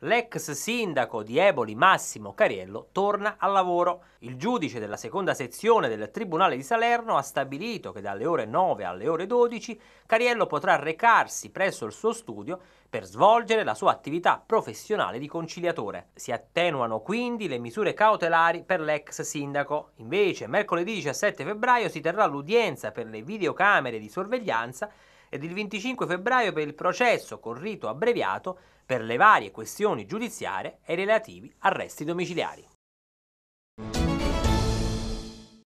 L'ex sindaco di Eboli Massimo Cariello torna al lavoro. Il giudice della seconda sezione del Tribunale di Salerno ha stabilito che dalle ore 9 alle ore 12 Cariello potrà recarsi presso il suo studio per svolgere la sua attività professionale di conciliatore. Si attenuano quindi le misure cautelari per l'ex sindaco. Invece mercoledì 17 febbraio si terrà l'udienza per le videocamere di sorveglianza ed il 25 febbraio per il processo con rito abbreviato per le varie questioni giudiziarie e relativi arresti domiciliari.